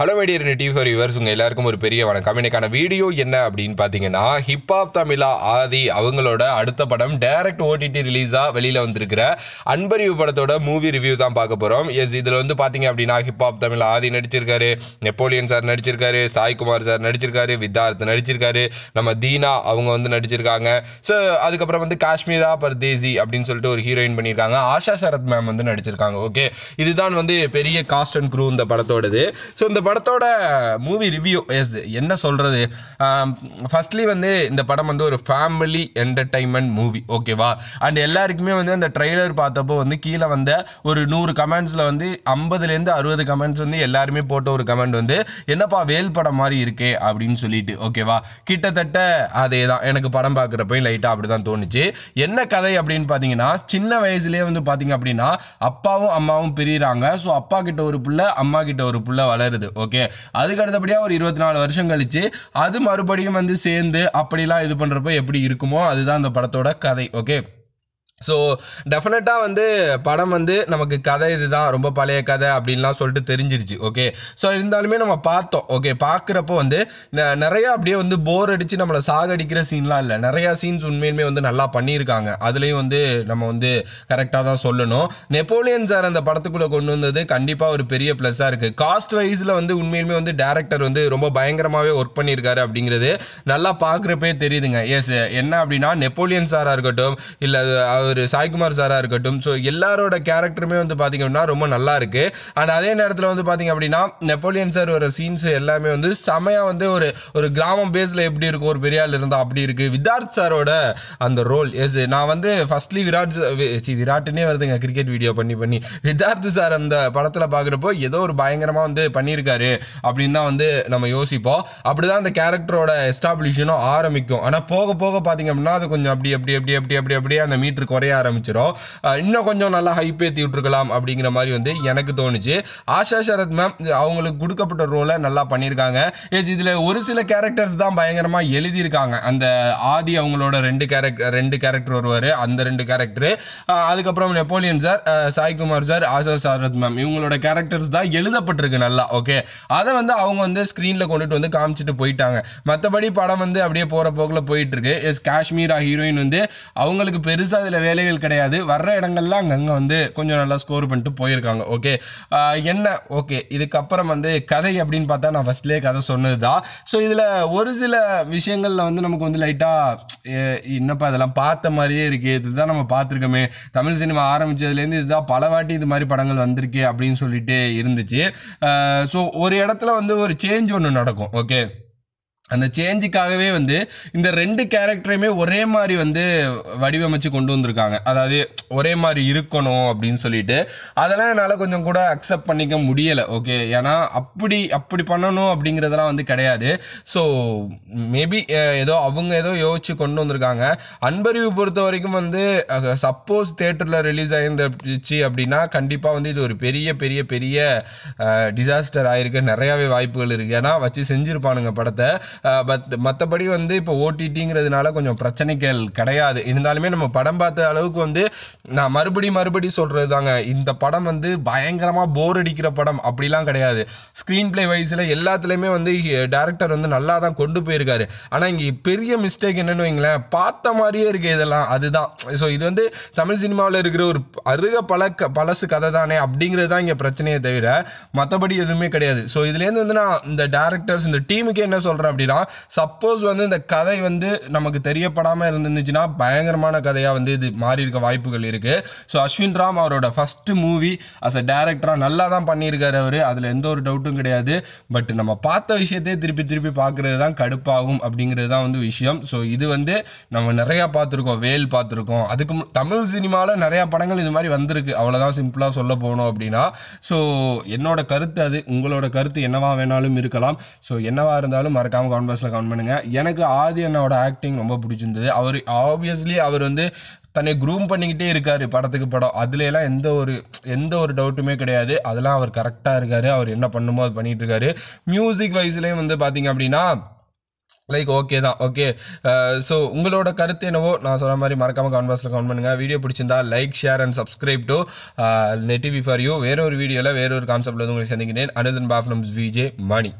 hello my dear Net TV for yours உங்கள் எல்லாருக்கும் ஒரு பெரிய வணக்கம் எனக்கான வீடியோ என்ன அப்படின்னு பார்த்தீங்கன்னா ஹிப்ஹாப் தமிழா ஆதி அவங்களோட அடுத்த படம் டைரக்ட் ஓடிடி ரிலீஸாக வெளியில் வந்திருக்கிற அன்பறிவு படத்தோட மூவி ரிவ்யூ தான் பார்க்க போகிறோம் எஸ் இதில் வந்து பார்த்தீங்க அப்படின்னா ஹிப்ஹாப் தமிழ் ஆதி நடிச்சிருக்காரு நெப்போலியன் சார் நடிச்சிருக்காரு சாய்குமார் சார் நடிச்சிருக்காரு வித்தார்த் நடிச்சிருக்காரு நம்ம தீனா அவங்க வந்து நடிச்சிருக்காங்க ஸோ அதுக்கப்புறம் வந்து காஷ்மீரா பர்தேசி அப்படின்னு சொல்லிட்டு ஒரு ஹீரோயின் பண்ணியிருக்காங்க ஆஷா சரத் மேம் வந்து நடிச்சிருக்காங்க ஓகே இதுதான் வந்து பெரிய காஸ்ட் அண்ட் க்ரூ இந்த படத்தோடது ஸோ இந்த படத்தோட மூவி ரிவ்யூ எஸ் என்ன சொல்கிறது ஃபர்ஸ்ட்லி வந்து இந்த படம் வந்து ஒரு ஃபேமிலி என்டர்டைன்மெண்ட் மூவி ஓகேவா அண்ட் எல்லாருக்குமே வந்து அந்த ட்ரெய்லர் பார்த்தப்போ வந்து கீழே வந்த ஒரு நூறு கமெண்ட்ஸில் வந்து ஐம்பதுலேருந்து அறுபது கமெண்ட்ஸ் வந்து எல்லாருமே போட்ட ஒரு கமெண்ட் வந்து என்னப்பா வேல் படம் மாதிரி இருக்கே அப்படின்னு சொல்லிட்டு ஓகேவா கிட்டத்தட்ட அதே தான் எனக்கு படம் பார்க்குறப்பையும் லைட்டாக அப்படி தான் தோணுச்சு என்ன கதை அப்படின்னு பார்த்தீங்கன்னா சின்ன வயசுலேயே வந்து பார்த்தீங்க அப்படின்னா அப்பாவும் அம்மாவும் பிரிகிறாங்க ஸோ அப்பா கிட்ட ஒரு பிள்ளை அம்மா கிட்ட ஒரு பிள்ளை வளருது ஓகே அதுக்கு அடுத்தபடியாக ஒரு இருபத்தி நாலு வருஷம் கழிச்சு அது மறுபடியும் வந்து சேர்ந்து அப்படிலாம் இது பண்ணுறப்ப எப்படி இருக்குமோ அதுதான் அந்த படத்தோட கதை ஓகே ஸோ டெஃபினட்டாக வந்து படம் வந்து நமக்கு கதை இதுதான் ரொம்ப பழைய கதை அப்படின்லாம் சொல்லிட்டு தெரிஞ்சிருச்சு ஓகே ஸோ இருந்தாலுமே நம்ம பார்த்தோம் ஓகே பார்க்குறப்போ வந்து நிறையா அப்படியே வந்து போர் அடித்து நம்மளை சாகடிக்கிற சீன்லாம் இல்லை நிறையா சீன்ஸ் உண்மையுமே வந்து நல்லா பண்ணியிருக்காங்க அதுலேயும் வந்து நம்ம வந்து கரெக்டாக தான் சொல்லணும் நெப்போலியன் சார் அந்த படத்துக்குள்ளே கொண்டு வந்தது கண்டிப்பாக ஒரு பெரிய ப்ளஸ்ஸாக இருக்குது காஸ்ட் வைஸில் வந்து உண்மையுமே வந்து டேரக்டர் வந்து ரொம்ப பயங்கரமாகவே ஒர்க் பண்ணியிருக்காரு அப்படிங்கிறது நல்லா பார்க்குறப்பே தெரியுதுங்க எஸ் என்ன அப்படின்னா நெப்போலியன் சாராக இருக்கட்டும் இல்லை அவர் சாய்குமார் சாராக இருக்கட்டும் ஸோ எல்லாரோட கேரக்டருமே வந்து பார்த்திங்க அப்படின்னா ரொம்ப நல்லா இருக்குது அண்ட் அதே நேரத்தில் வந்து பார்த்திங்க அப்படின்னா நெப்போலியன் சார் ஒரு சீன்ஸ் எல்லாமே வந்து செமையாக வந்து ஒரு ஒரு கிராமம் பேஸில் எப்படி இருக்கும் ஒரு பெரிய ஆள் இருந்தால் அப்படி இருக்குது வித்தார்த் சாரோட அந்த ரோல் எஸ் நான் வந்து ஃபஸ்ட்லி விராட் சி விராட்னே வருதுங்க கிரிக்கெட் வீடியோ பண்ணி பண்ணி வித்தார்த் சார் அந்த படத்தில் பார்க்குறப்போ ஏதோ ஒரு பயங்கரமாக வந்து பண்ணியிருக்காரு அப்படின்னு தான் வந்து நம்ம யோசிப்போம் அப்படி தான் அந்த கேரக்டரோட எஸ்டாப்ளிஷனும் ஆரம்பிக்கும் ஆனால் போக போக பார்த்திங்க அப்படின்னா அது கொஞ்சம் அப்படி அப்படி அப்படி அப்படி அப்படி அப்படியே அந்த மீட்ரு குறைய ஆரம்பிச்சிடும் இன்னும் கொஞ்சம் நல்லா ஹைப் ஏற்றி விட்டுருக்கலாம் அப்படிங்கிற மாதிரி வந்து எனக்கு தோணுச்சு ஆஷா சரத் மேம் அவங்களுக்கு கொடுக்கப்பட்ட ரோலை நல்லா பண்ணியிருக்காங்க எஸ் இதில் ஒரு சில கேரக்டர்ஸ் தான் பயங்கரமாக எழுதியிருக்காங்க அந்த ஆதி அவங்களோட ரெண்டு கேரக்டர் ரெண்டு கேரக்டர் வருவார் அந்த ரெண்டு கேரக்டரு அதுக்கப்புறம் Napoleon sir Saikumar sir Asha Sarath ma'am இவங்களோட கேரக்டர்ஸ் தான் எழுதப்பட்டிருக்கு நல்லா ஓகே அதை வந்து அவங்க வந்து ஸ்க்ரீனில் கொண்டுட்டு வந்து காமிச்சிட்டு போயிட்டாங்க மற்றபடி படம் வந்து அப்படியே போகிற போக்கில் போயிட்டுருக்கு எஸ் காஷ்மீரா ஹீரோயின் வந்து அவங்களுக்கு பெருசாக இதில் வேலைகள் கிடையாது வர்ற இடங்கள்லாம் அங்கங்கே வந்து கொஞ்சம் நல்லா ஸ்கோர் பண்ணிட்டு போயிருக்காங்க ஓகே என்ன ஓகே இதுக்கப்புறம் வந்து கதை அப்படின்னு பார்த்தா நான் ஃபஸ்ட்லேயே கதை சொன்னது தான் ஸோ இதில் ஒரு சில விஷயங்களில் வந்து நமக்கு வந்து லைட்டாக என்னப்பா இதெல்லாம் பார்த்த மாதிரியே இருக்குது இதுதான் நம்ம பார்த்துருக்கோமே தமிழ் சினிமா ஆரம்பித்ததுலேருந்து இதுதான் பல வாட்டி இது மாதிரி படங்கள் வந்திருக்கு அப்படின்னு சொல்லிட்டு இருந்துச்சு ஸோ ஒரு இடத்துல வந்து ஒரு சேஞ்ச் ஒன்று நடக்கும் ஓகே அந்த சேஞ்சுக்காகவே வந்து இந்த ரெண்டு கேரக்டரையுமே ஒரே மாதிரி வந்து வடிவமைச்சு கொண்டு வந்திருக்காங்க அதாவது ஒரே மாதிரி இருக்கணும் அப்படின்னு சொல்லிட்டு அதெல்லாம் என்னால் கொஞ்சம் கூட அக்செப்ட் பண்ணிக்க முடியலை ஓகே ஏன்னா அப்படி அப்படி பண்ணணும் அப்படிங்கிறதெல்லாம் வந்து கிடையாது ஸோ மேபி ஏதோ அவங்க ஏதோ யோசிச்சு கொண்டு வந்திருக்காங்க அன்பறிவு பொறுத்த வரைக்கும் வந்து சப்போஸ் தேட்டரில் ரிலீஸ் ஆகிருந்துச்சு அப்படின்னா கண்டிப்பாக வந்து இது ஒரு பெரிய பெரிய பெரிய டிசாஸ்டர் ஆகிருக்கு நிறையாவே வாய்ப்புகள் இருக்குது ஏன்னா வச்சு செஞ்சுருப்பானுங்க படத்தை பட் மற்றபடி வந்து இப்போ ஓடிடிங்கிறதுனால கொஞ்சம் பிரச்சனைகள் கிடையாது இருந்தாலுமே நம்ம படம் பார்த்த அளவுக்கு வந்து நான் மறுபடி மறுபடி சொல்கிறது தாங்க இந்த படம் வந்து பயங்கரமாக போர் அடிக்கிற படம் அப்படிலாம் கிடையாது ஸ்க்ரீன் பிளே வைஸில் எல்லாத்துலேயுமே வந்து டேரக்டர் வந்து நல்லா தான் கொண்டு போயிருக்காரு ஆனால் இங்கே பெரிய மிஸ்டேக் என்னென்னு வைங்களேன் பார்த்த மாதிரியே இருக்குது இதெல்லாம் அதுதான் ஸோ இது வந்து தமிழ் சினிமாவில் இருக்கிற ஒரு அருக பல பழசு கதை தானே அப்படிங்கிறது தான் இங்கே பிரச்சனையே தவிர மற்றபடி எதுவுமே கிடையாது ஸோ இதுலேருந்து வந்து நான் இந்த டேரக்டர்ஸ் இந்த டீமுக்கு என்ன சொல்கிறேன் அப்படின்னா அப்படின்னா சப்போஸ் வந்து இந்த கதை வந்து நமக்கு தெரியப்படாமல் இருந்துச்சுன்னா பயங்கரமான கதையாக வந்து இது மாறி இருக்க வாய்ப்புகள் இருக்குது ஸோ அஸ்வின் ராம் அவரோட ஃபஸ்ட் மூவி அஸ் அ டேரக்டராக நல்லா தான் பண்ணியிருக்காரு அவர் அதில் எந்த ஒரு டவுட்டும் கிடையாது பட் நம்ம பார்த்த விஷயத்தையே திருப்பி திருப்பி பார்க்குறது தான் கடுப்பாகும் அப்படிங்கிறது தான் வந்து விஷயம் ஸோ இது வந்து நம்ம நிறையா பார்த்துருக்கோம் வேல் பார்த்துருக்கோம் அதுக்கு தமிழ் சினிமாவில் நிறையா படங்கள் இது மாதிரி வந்திருக்கு அவ்வளோதான் சிம்பிளாக சொல்ல போனோம் அப்படின்னா ஸோ என்னோட கருத்து அது உங்களோட கருத்து என்னவா வேணாலும் இருக்கலாம் ஸோ என்னவா இருந்தாலும் மறக்காமல் கமெண்ட் பாக்ஸில் கமெண்ட் பண்ணுங்கள் எனக்கு ஆதி அண்ணாவோட ஆக்டிங் ரொம்ப பிடிச்சிருந்தது அவர் ஆப்வியஸ்லி அவர் வந்து தன்னை க்ரூம் பண்ணிக்கிட்டே இருக்கார் படத்துக்கு படம் அதுலலாம் எந்த ஒரு எந்த ஒரு டவுட்டுமே கிடையாது அதெல்லாம் அவர் கரெக்டாக இருக்கார் அவர் என்ன பண்ணுமோ அது பண்ணிகிட்டு இருக்காரு மியூசிக் வைஸ்லேயும் வந்து பார்த்தீங்க அப்படின்னா லைக் ஓகே தான் ஓகே ஸோ உங்களோட கருத்து என்னவோ நான் சொன்ன மாதிரி மறக்காமல் கமெண்ட் பாக்ஸில் கமெண்ட் பண்ணுங்கள் வீடியோ பிடிச்சிருந்தா like share and subscribe to Net TV for you வேற ஒரு வீடியோவில் வேற ஒரு கான்செப்டில் வந்து உங்களுக்கு சந்திக்கிறேன் அனுதன் பாஃப்னம்ஸ் விஜே மணி